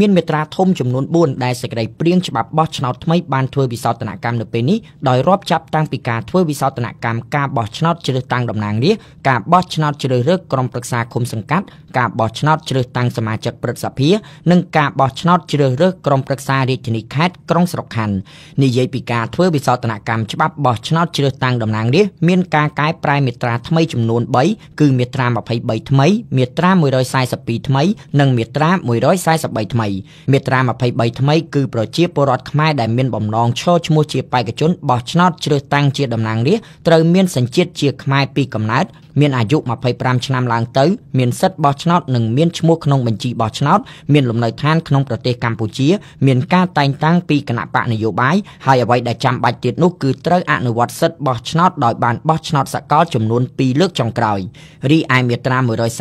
មានមេត្រាធំចំនួន4ដែលសេចក្តីព្រៀងច្បាប់បោះឆ្នោតថ្មីបានធ្វើវិសោធនកម្មនៅពេលនេះដោយរាប់ចាប់តាំងពីការធ្វើវិសោធនកម្មការបោះឆ្នោតជ្រើសតាំងតំណាងរាស្ត្រការបោះឆ្នោតជ្រើសរើសក្រុមប្រឹក្សាឃុំសង្កាត់ការបោះឆ្នោតជ្រើសតាំងសមាជិកព្រឹទ្ធសភានិងការបោះឆ្នោតជ្រើសរើសក្រុមប្រឹក្សារាជធានីខេត្តក្រុងស្រុកខណ្ឌនិយាយពីការធ្វើវិសោធនកម្មច្បាប់បោះឆ្នោតជ្រើសតាំងតំណាងរាស្ត្រមានការកែប្រែមេត្រាថ្មីចំនួន3គឺមេត្រា23ថ្មីមេត្រា142ថ្មី និងមេត្រា143ថ្មីមីមាត្រា23ថ្មី គឺប្រជាពលរដ្ឋខ្មែរដែលមានបំណងឈរឈ្មោះជាបេក្ខជនបោះឆ្នោតជ្រើសតាំងជាតំណាងរាស្ត្រត្រូវមានសញ្ជាតិជាខ្មែរពីកំណើតមានអាយុ25ឆ្នាំឡើងទៅមានសិទ្ធិបោះឆ្នោតនិងមានឈ្មោះក្នុងបញ្ជីបោះឆ្នោតមានលំនៅឋានក្នុងប្រទេសកម្ពុជា មានការតែងតាំងពីគណៈបកនយោបាយហើយអ្វីដែលចាំបាច់ទៀតនោះគឺត្រូវអនុវត្តសិទ្ធិបោះឆ្នោតដោយបានបោះឆ្នោតសកលចំនួន2លើកចុងក្រោយរីឯមាត្រា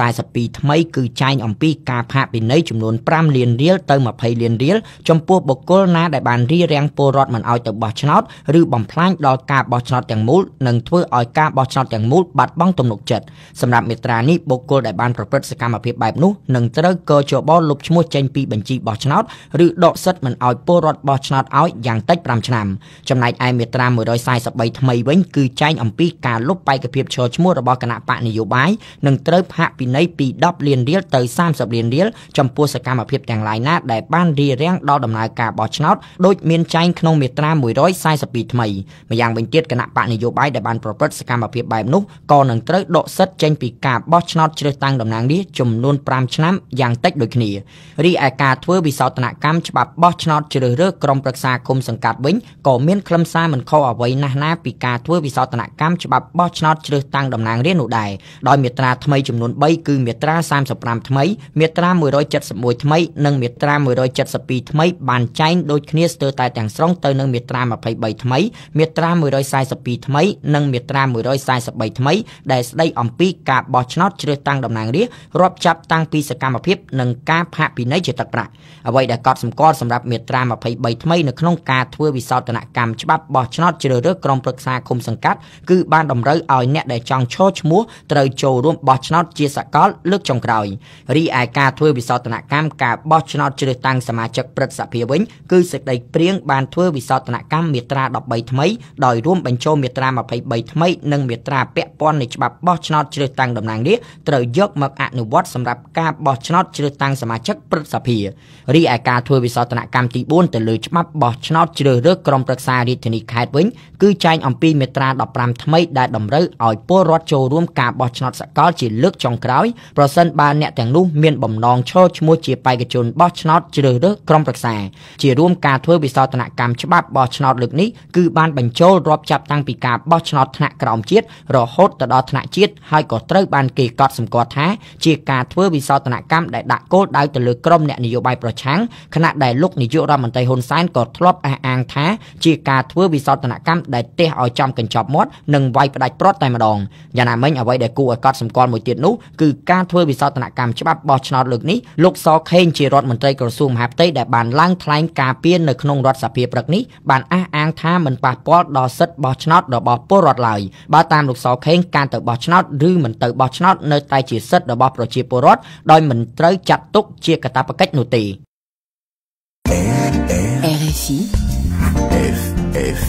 142ថ្មី គឺចែងអំពីការផាកពិន័យចំនួន5លានរៀលទៅ20លានរៀលចំពោះបុគ្គលណាដែលបានរារាំងពលរដ្ឋមិនឲ្យទៅបោះឆ្នោតឬបំផ្លាញដល់ការបោះឆ្នោតទាំងមូលនិងធ្វើឲ្យការបោះឆ្នោតទាំងមូលបាត់បង់ទំនុកចិត្តសម្រាប់មេត្រានេះបុគ្គលដែលបានប្រព្រឹត្តសកម្មភាពបែបនោះនឹងត្រូវកោជបលុបឈ្មោះចេញពីបញ្ជីបោះឆ្នោតឬដកសិទ្ធិមិនឲ្យពលរដ្ឋបោះឆ្នោតឲ្យយ៉ាងតិច5ឆ្នាំចំណែកឯមេត្រា143ថ្មីវិញគឺចែងអំពីការលុបបេក្ខភាពឈរឈ្មោះរបស់គណៈបកនយោបាយនឹងត្រូវផាកពិន័យពី10លានរៀលទៅ30លានរៀលចំពោះសកម្មភាពទាំងឡាយណាដែលបានរារាំងដល់ដំណើរការបោះឆ្នោតដូចមានចែងក្នុងមេត្រា142ថ្មីម្យ៉ាងវិញទៀតគណៈបកនយោបាយដែលបានប្រព្រឹត្តសកម្មភាពបែបនោះក៏នឹងត្រូវដកសិទ្ធិចេញពីការបោះឆ្នោតជ្រើសតាំងតំណាងរាស្ត្រចំនួន5ឆ្នាំយ៉ាងតិចដូចគ្នារីឯការធ្វើវិសោធនកម្មច្បាប់បោះឆ្នោតជ្រើសរើសក្រុមប្រឹក្សាគុំសង្កាត់វិញក៏មានខ្លឹមសារមិនខុសអ្វីណាស់ណាពីការធ្វើវិសោធនកម្មច្បាប់បោះឆ្នោតជ្រើសតាំងតំណាងរាស្ត្រនោះដែរដោយមាត្រាថ្មីចំនួន3គឺមាត្រា35ថ្មី មាត្រា171ថ្មីនិងមាត្រា172ថ្មីបានចែងដូចគ្នាស្ទើរតែទាំងស្រុងទៅនឹងមាត្រា23ថ្មីមាត្រា142ថ្មីនិងមាត្រា143ថ្មីដែលស្ដីដីអំពីការបោះឆ្នោតជ្រើសតាំងតំណាងរាស្ត្ររាប់ចាប់តាំងពីសកម្មភាពនិងការផាកពិន័យជាទឹកប្រាក់អ្វីដែលកត់សម្គាល់សម្រាប់មាត្រា23ថ្មីនៅក្នុងការធ្វើវិសោធនកម្មច្បាប់បោះឆ្នោតជ្រើសរើសក្រុមប្រឹក្សាឃុំសង្កាត់គឺបានតម្រូវឲ្យអ្នកដែលចង់ឈរឈ្មោះត្រូវចូលរួមបោះឆ្នោតជាសកលលើកចុងក្រោយរីឯការធ្វើវិសោធនកម្មការបោះឆ្នោតជ្រើសតាំងសមាជិកព្រឹទ្ធសភាវិញគឺសេចក្តីព្រៀងបានធ្វើវិសោធនកម្មមាត្រា13ថ្មីដោយរួមបញ្ចូលមាត្រា23ថ្មីនិងមាត្រាពាក់ព័ន្ធនៃច្បាប់បោះោះឆ្នោតជ្រើសតាំងតំណាងរាស្ត្រត្រូវយកមកអនុវត្តសម្រាប់ការបោះឆ្នោតជ្រើសតាំងសមាជិកព្រឹទ្ធសភារីឯការធ្វើវិសោធនកម្មទី4ទៅលើច្បាប់បោះឆ្នោតជ្រើសរើសក្រុមប្រឹក្សារាជធានីខេត្តវិញគឺចែងអំពីមាត្រា15ថ្មី ដែលតម្រូវឲ្យពលរដ្ឋចូលរួមការបោះឆ្នោតសកលជាលើកចុងក្រោយប្រសិនបើអ្នកទាំងនោះមានបំណងឈរឈ្មោះជាបេក្ខជនបោះឆ្នោតជ្រើសរើសក្រុមប្រឹក្សាជារួមការធ្វើវិសោធនកម្មច្បាប់បោះឆ្នោតលើកនេះគឺបានបញ្ចូលរាប់ចាប់តាំងពីការបោះឆ្នោតថ្នាក់ក្រោមជាតិរហូតទៅដល់ថ្នាក់ជាតិហើយក៏ត្រូវបានគេកត់សម្គាល់ថា ជាការធ្វើវិសោធនកម្មដែលដាក់គោលដៅទៅលើក្រុមអ្នកនយោបាយប្រឆាំងខណៈដែលលោកនាយករដ្ឋមន្ត្រីហ៊ុនសែនក៏ធ្លាប់អះអាងថាជាការធ្វើវិសោធនកម្មដែលទះឲ្យចំកញ្ចប់មាត់និងវាយផ្ដាច់ព្រាត់តែម្ដងយ៉ាងណាមិញអ្វីដែលគួរឲ្យកត់សម្គាល់មួយទៀតនោះគឺការធ្វើវិសោធនកម្មច្បាប់បោះឆ្នោតលើកនេះលោកសខេងជារដ្ឋមន្ត្រីក្រសួងមហាផ្ទៃដែលបានឡើងថ្លែងការពីនៅក្នុងរដ្ឋសភាព្រឹកនេះបានអះអាងថាមិនប៉ះពាល់ដល់សិទ្ធិបោះឆ្នោតរបស់ពលរដ្ឋឡើយបើតាមលោកសខេងការទៅបោះឆ្នោតឬមិនទៅបោះឆ្នោតនៅ តែជាសិទ្ធិរបស់ប្រជាពលរដ្ឋដោយមិនត្រូវចាត់ទុកជាកាតព្វកិច្ចនោះទេ RFI FF